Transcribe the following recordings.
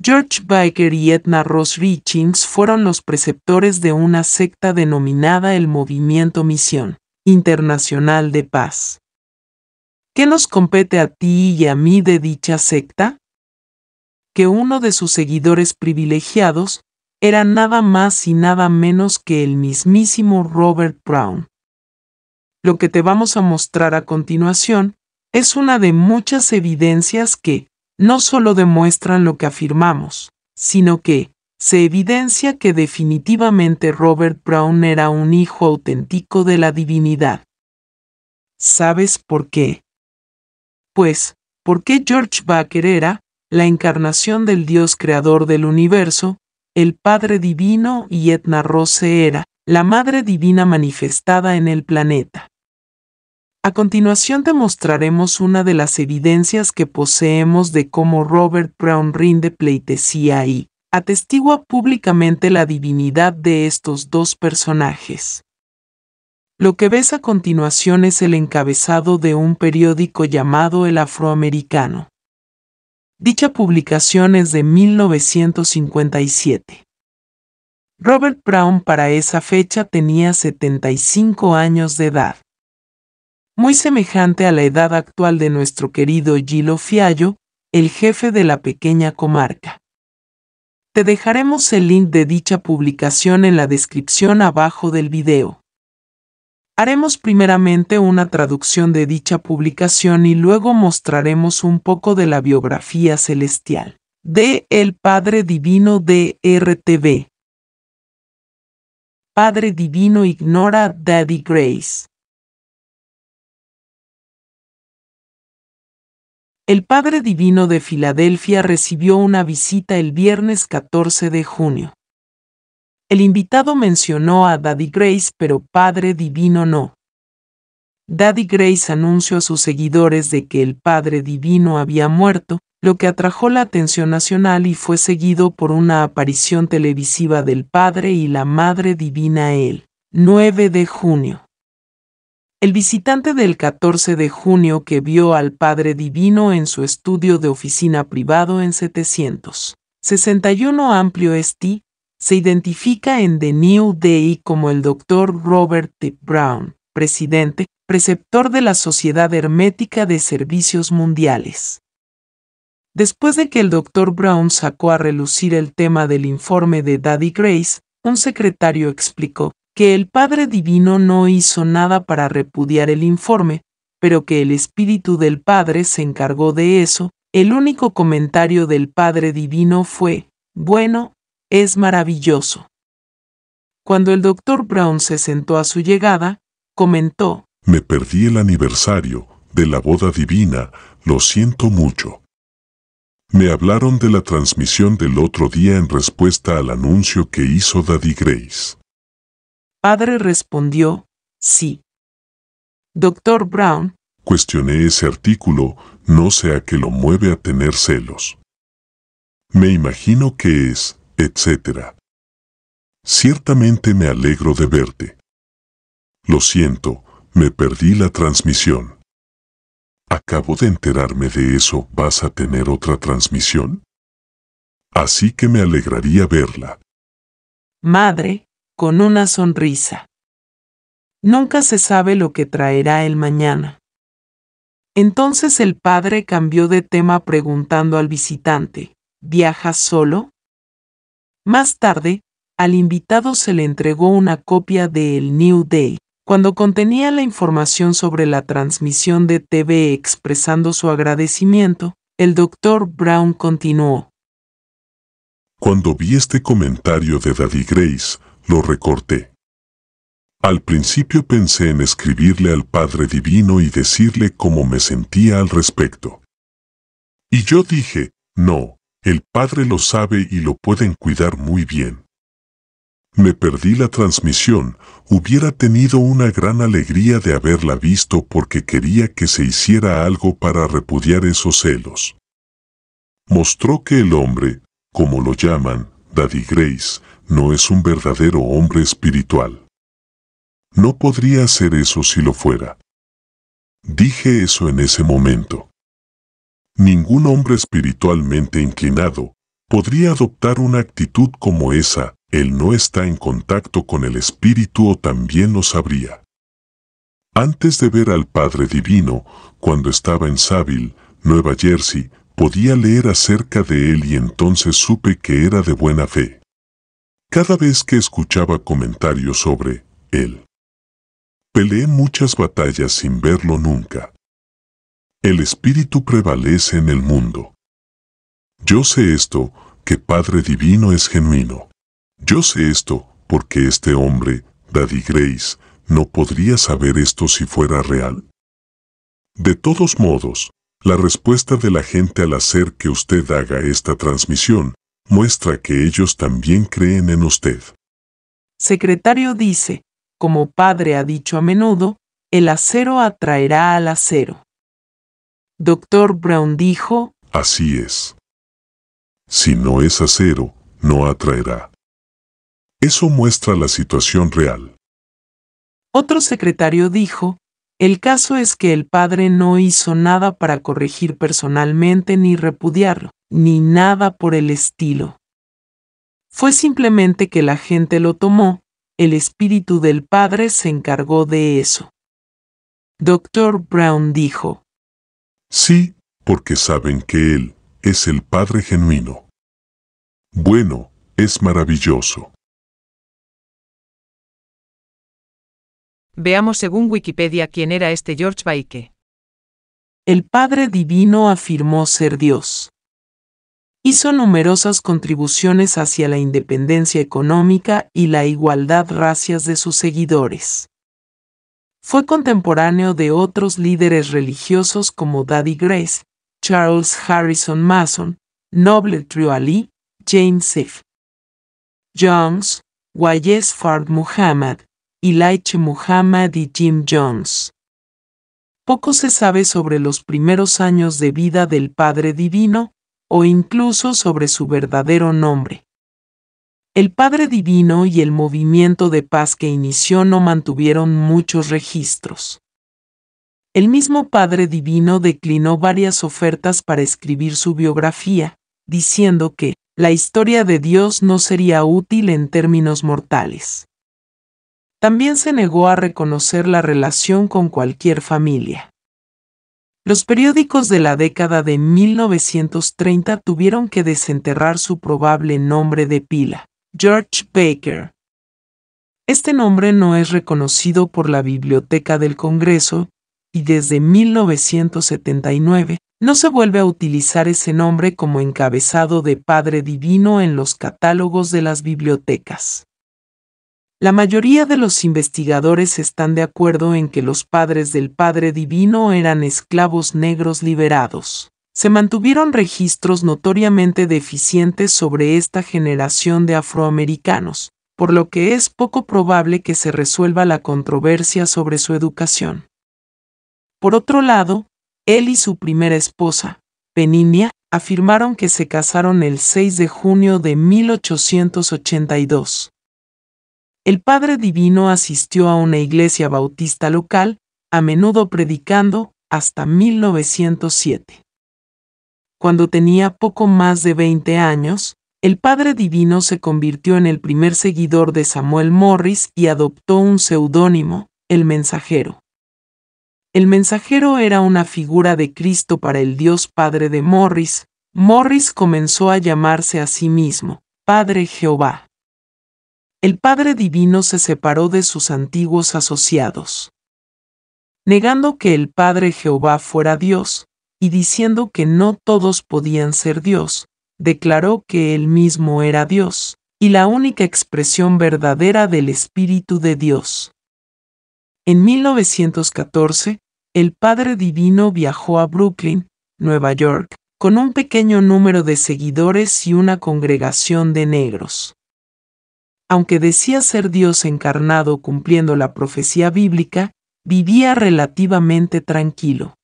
George Baker y Edna Ross Richings fueron los preceptores de una secta denominada el Movimiento Misión Internacional de Paz. ¿Qué nos compete a ti y a mí de dicha secta? Que uno de sus seguidores privilegiados era nada más y nada menos que el mismísimo Robert Brown. Lo que te vamos a mostrar a continuación es una de muchas evidencias que, no solo demuestran lo que afirmamos, sino que, se evidencia que definitivamente Robert Brown era un hijo auténtico de la divinidad. ¿Sabes por qué? Pues, porque George Baker era, la encarnación del Dios creador del universo, el Padre Divino y Etna Rose era, la Madre Divina manifestada en el planeta. A continuación te mostraremos una de las evidencias que poseemos de cómo Robert Brown rinde pleitesía y atestigua públicamente la divinidad de estos dos personajes. Lo que ves a continuación es el encabezado de un periódico llamado El Afroamericano. Dicha publicación es de 1957. Robert Brown para esa fecha tenía 75 años de edad muy semejante a la edad actual de nuestro querido Gilo Fiallo, el jefe de la pequeña comarca. Te dejaremos el link de dicha publicación en la descripción abajo del video. Haremos primeramente una traducción de dicha publicación y luego mostraremos un poco de la biografía celestial de El Padre Divino de RTV. Padre Divino ignora Daddy Grace. El Padre Divino de Filadelfia recibió una visita el viernes 14 de junio. El invitado mencionó a Daddy Grace, pero Padre Divino no. Daddy Grace anunció a sus seguidores de que el Padre Divino había muerto, lo que atrajo la atención nacional y fue seguido por una aparición televisiva del Padre y la Madre Divina el 9 de junio. El visitante del 14 de junio que vio al Padre Divino en su estudio de oficina privado en 761 Amplio St. se identifica en The New Day como el Dr. Robert T. Brown, presidente, preceptor de la Sociedad Hermética de Servicios Mundiales. Después de que el Dr. Brown sacó a relucir el tema del informe de Daddy Grace, un secretario explicó, que el Padre Divino no hizo nada para repudiar el informe, pero que el Espíritu del Padre se encargó de eso, el único comentario del Padre Divino fue, bueno, es maravilloso. Cuando el doctor Brown se sentó a su llegada, comentó, Me perdí el aniversario de la boda divina, lo siento mucho. Me hablaron de la transmisión del otro día en respuesta al anuncio que hizo Daddy Grace padre respondió, sí. Doctor Brown, cuestioné ese artículo, no sea que lo mueve a tener celos. Me imagino que es, etc. Ciertamente me alegro de verte. Lo siento, me perdí la transmisión. Acabo de enterarme de eso, ¿vas a tener otra transmisión? Así que me alegraría verla. Madre, con una sonrisa. Nunca se sabe lo que traerá el mañana. Entonces el padre cambió de tema preguntando al visitante, ¿viajas solo? Más tarde, al invitado se le entregó una copia de El New Day, cuando contenía la información sobre la transmisión de TV expresando su agradecimiento, el doctor Brown continuó. Cuando vi este comentario de David Grace, lo recorté. Al principio pensé en escribirle al Padre Divino y decirle cómo me sentía al respecto. Y yo dije, no, el Padre lo sabe y lo pueden cuidar muy bien. Me perdí la transmisión, hubiera tenido una gran alegría de haberla visto porque quería que se hiciera algo para repudiar esos celos. Mostró que el hombre, como lo llaman, Daddy Grace, no es un verdadero hombre espiritual. No podría hacer eso si lo fuera. Dije eso en ese momento. Ningún hombre espiritualmente inclinado podría adoptar una actitud como esa, él no está en contacto con el espíritu o también lo sabría. Antes de ver al Padre Divino, cuando estaba en Saville, Nueva Jersey, podía leer acerca de él y entonces supe que era de buena fe. Cada vez que escuchaba comentarios sobre él, peleé muchas batallas sin verlo nunca. El espíritu prevalece en el mundo. Yo sé esto, que Padre Divino es genuino. Yo sé esto, porque este hombre, Daddy Grace, no podría saber esto si fuera real. De todos modos, la respuesta de la gente al hacer que usted haga esta transmisión muestra que ellos también creen en usted. Secretario dice, como padre ha dicho a menudo, el acero atraerá al acero. Doctor Brown dijo, Así es. Si no es acero, no atraerá. Eso muestra la situación real. Otro secretario dijo, el caso es que el padre no hizo nada para corregir personalmente ni repudiarlo ni nada por el estilo. Fue simplemente que la gente lo tomó, el Espíritu del Padre se encargó de eso. Doctor Brown dijo. Sí, porque saben que Él es el Padre genuino. Bueno, es maravilloso. Veamos según Wikipedia quién era este George Baike. El Padre Divino afirmó ser Dios hizo numerosas contribuciones hacia la independencia económica y la igualdad racias de sus seguidores. Fue contemporáneo de otros líderes religiosos como Daddy Grace, Charles Harrison Mason, Noble Ali, James F. Jones, Wayes Fard Muhammad, Elijah Muhammad y Jim Jones. Poco se sabe sobre los primeros años de vida del Padre Divino, o incluso sobre su verdadero nombre. El Padre Divino y el movimiento de paz que inició no mantuvieron muchos registros. El mismo Padre Divino declinó varias ofertas para escribir su biografía, diciendo que la historia de Dios no sería útil en términos mortales. También se negó a reconocer la relación con cualquier familia. Los periódicos de la década de 1930 tuvieron que desenterrar su probable nombre de pila, George Baker. Este nombre no es reconocido por la Biblioteca del Congreso y desde 1979 no se vuelve a utilizar ese nombre como encabezado de Padre Divino en los catálogos de las bibliotecas. La mayoría de los investigadores están de acuerdo en que los padres del Padre Divino eran esclavos negros liberados. Se mantuvieron registros notoriamente deficientes sobre esta generación de afroamericanos, por lo que es poco probable que se resuelva la controversia sobre su educación. Por otro lado, él y su primera esposa, Peninia, afirmaron que se casaron el 6 de junio de 1882 el Padre Divino asistió a una iglesia bautista local, a menudo predicando, hasta 1907. Cuando tenía poco más de 20 años, el Padre Divino se convirtió en el primer seguidor de Samuel Morris y adoptó un seudónimo, el Mensajero. El Mensajero era una figura de Cristo para el Dios Padre de Morris. Morris comenzó a llamarse a sí mismo, Padre Jehová el Padre Divino se separó de sus antiguos asociados, negando que el Padre Jehová fuera Dios, y diciendo que no todos podían ser Dios, declaró que él mismo era Dios, y la única expresión verdadera del Espíritu de Dios. En 1914, el Padre Divino viajó a Brooklyn, Nueva York, con un pequeño número de seguidores y una congregación de negros aunque decía ser Dios encarnado cumpliendo la profecía bíblica, vivía relativamente tranquilo.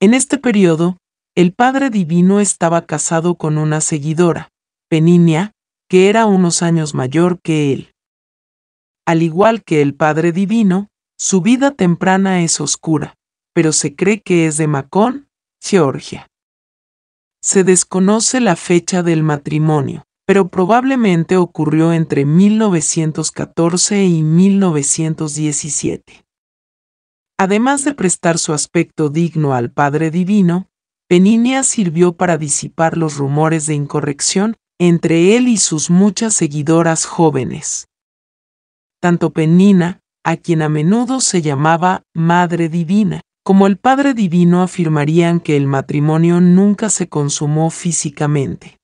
En este periodo, el Padre Divino estaba casado con una seguidora, Peninia, que era unos años mayor que él. Al igual que el Padre Divino, su vida temprana es oscura, pero se cree que es de Macón, Georgia. Se desconoce la fecha del matrimonio pero probablemente ocurrió entre 1914 y 1917. Además de prestar su aspecto digno al Padre Divino, Peninia sirvió para disipar los rumores de incorrección entre él y sus muchas seguidoras jóvenes. Tanto Penina, a quien a menudo se llamaba Madre Divina, como el Padre Divino afirmarían que el matrimonio nunca se consumó físicamente.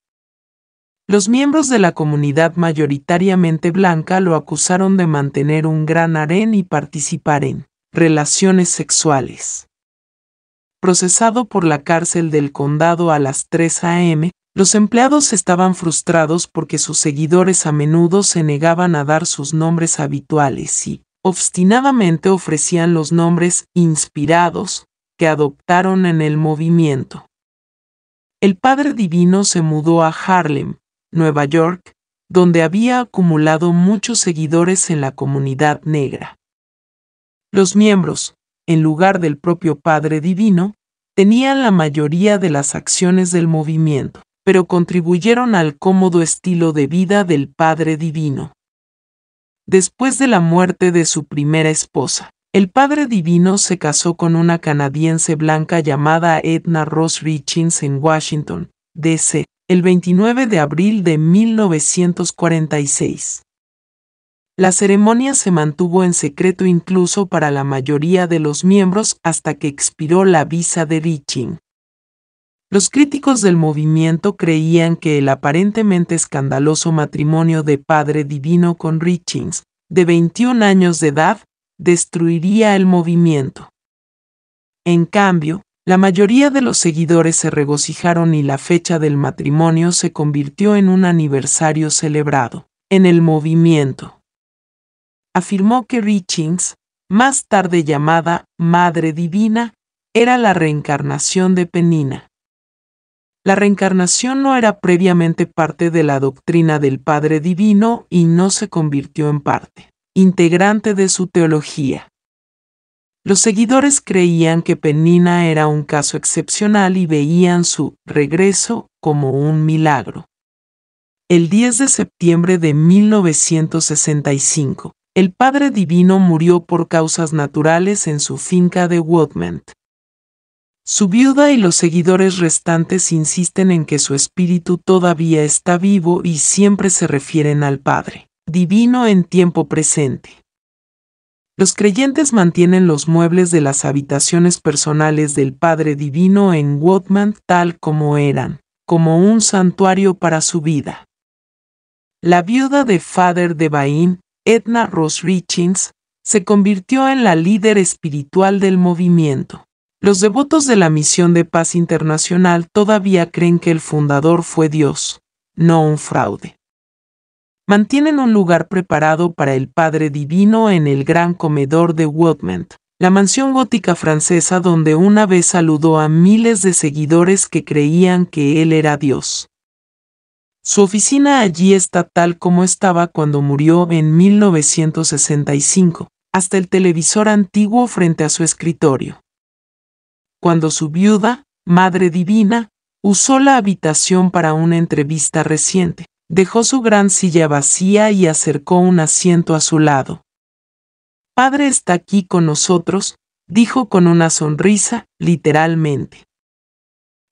Los miembros de la comunidad mayoritariamente blanca lo acusaron de mantener un gran harén y participar en relaciones sexuales. Procesado por la cárcel del condado a las 3 a.m., los empleados estaban frustrados porque sus seguidores a menudo se negaban a dar sus nombres habituales y obstinadamente ofrecían los nombres inspirados que adoptaron en el movimiento. El Padre Divino se mudó a Harlem, Nueva York, donde había acumulado muchos seguidores en la comunidad negra. Los miembros, en lugar del propio Padre Divino, tenían la mayoría de las acciones del movimiento, pero contribuyeron al cómodo estilo de vida del Padre Divino. Después de la muerte de su primera esposa, el Padre Divino se casó con una canadiense blanca llamada Edna Ross Richings en Washington, D.C el 29 de abril de 1946. La ceremonia se mantuvo en secreto incluso para la mayoría de los miembros hasta que expiró la visa de Riching. Los críticos del movimiento creían que el aparentemente escandaloso matrimonio de Padre Divino con Richings, de 21 años de edad, destruiría el movimiento. En cambio, la mayoría de los seguidores se regocijaron y la fecha del matrimonio se convirtió en un aniversario celebrado en el movimiento. Afirmó que Richings, más tarde llamada Madre Divina, era la reencarnación de Penina. La reencarnación no era previamente parte de la doctrina del Padre Divino y no se convirtió en parte integrante de su teología. Los seguidores creían que Penina era un caso excepcional y veían su regreso como un milagro. El 10 de septiembre de 1965, el Padre Divino murió por causas naturales en su finca de Woodment. Su viuda y los seguidores restantes insisten en que su espíritu todavía está vivo y siempre se refieren al Padre Divino en tiempo presente. Los creyentes mantienen los muebles de las habitaciones personales del Padre Divino en Woodman tal como eran, como un santuario para su vida. La viuda de Father de Bain, Edna Ross Richins, se convirtió en la líder espiritual del movimiento. Los devotos de la Misión de Paz Internacional todavía creen que el fundador fue Dios, no un fraude mantienen un lugar preparado para el Padre Divino en el gran comedor de Woodmont, la mansión gótica francesa donde una vez saludó a miles de seguidores que creían que él era Dios. Su oficina allí está tal como estaba cuando murió en 1965, hasta el televisor antiguo frente a su escritorio. Cuando su viuda, Madre Divina, usó la habitación para una entrevista reciente, dejó su gran silla vacía y acercó un asiento a su lado. Padre está aquí con nosotros, dijo con una sonrisa, literalmente.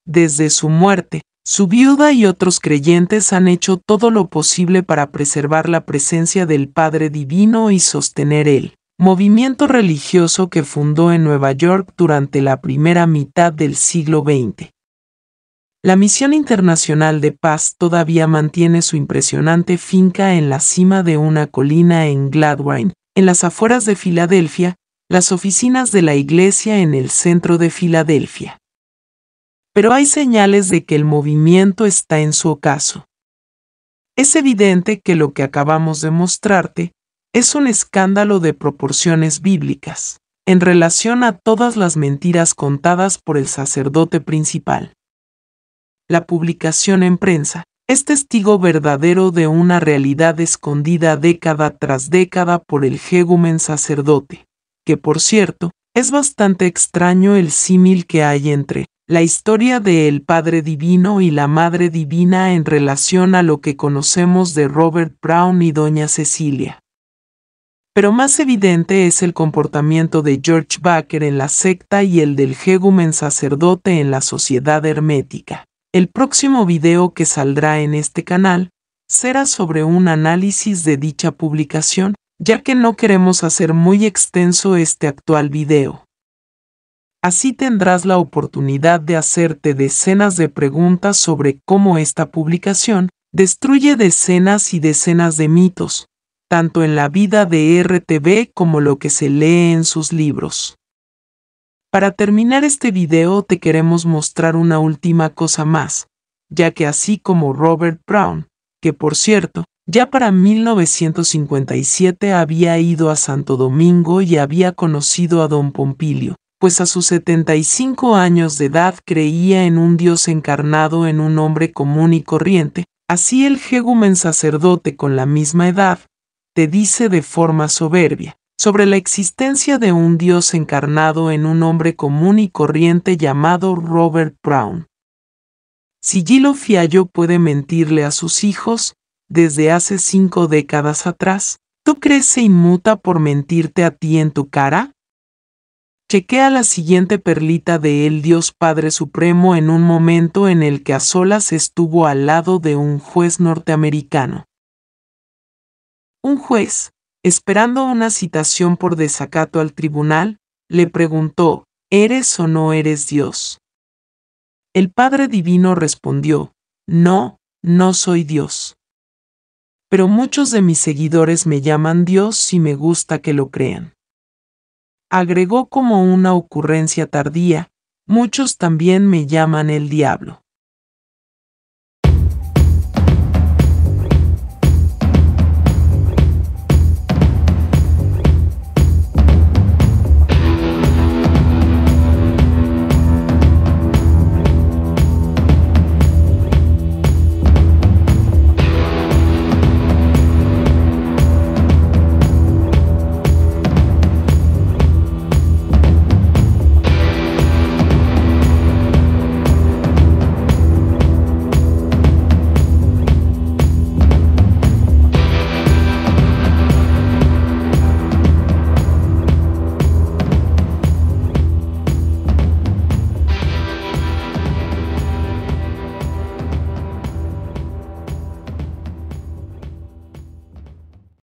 Desde su muerte, su viuda y otros creyentes han hecho todo lo posible para preservar la presencia del Padre Divino y sostener el movimiento religioso que fundó en Nueva York durante la primera mitad del siglo XX. La Misión Internacional de Paz todavía mantiene su impresionante finca en la cima de una colina en Gladwine, en las afueras de Filadelfia, las oficinas de la iglesia en el centro de Filadelfia. Pero hay señales de que el movimiento está en su ocaso. Es evidente que lo que acabamos de mostrarte es un escándalo de proporciones bíblicas, en relación a todas las mentiras contadas por el sacerdote principal la publicación en prensa, es testigo verdadero de una realidad escondida década tras década por el Hegumen sacerdote, que por cierto, es bastante extraño el símil que hay entre la historia de El Padre Divino y la Madre Divina en relación a lo que conocemos de Robert Brown y Doña Cecilia. Pero más evidente es el comportamiento de George Baker en la secta y el del Hegumen sacerdote en la sociedad hermética. El próximo video que saldrá en este canal será sobre un análisis de dicha publicación, ya que no queremos hacer muy extenso este actual video. Así tendrás la oportunidad de hacerte decenas de preguntas sobre cómo esta publicación destruye decenas y decenas de mitos, tanto en la vida de RTV como lo que se lee en sus libros. Para terminar este video te queremos mostrar una última cosa más, ya que así como Robert Brown, que por cierto, ya para 1957 había ido a Santo Domingo y había conocido a don Pompilio, pues a sus 75 años de edad creía en un Dios encarnado en un hombre común y corriente, así el hegumen sacerdote con la misma edad, te dice de forma soberbia, sobre la existencia de un Dios encarnado en un hombre común y corriente llamado Robert Brown. Si Gilo Fiallo puede mentirle a sus hijos, desde hace cinco décadas atrás, ¿tú crees se inmuta por mentirte a ti en tu cara? Chequea la siguiente perlita de el Dios Padre Supremo en un momento en el que a solas estuvo al lado de un juez norteamericano. Un juez, esperando una citación por desacato al tribunal, le preguntó, ¿eres o no eres Dios? El Padre Divino respondió, no, no soy Dios. Pero muchos de mis seguidores me llaman Dios y me gusta que lo crean. Agregó como una ocurrencia tardía, muchos también me llaman el diablo.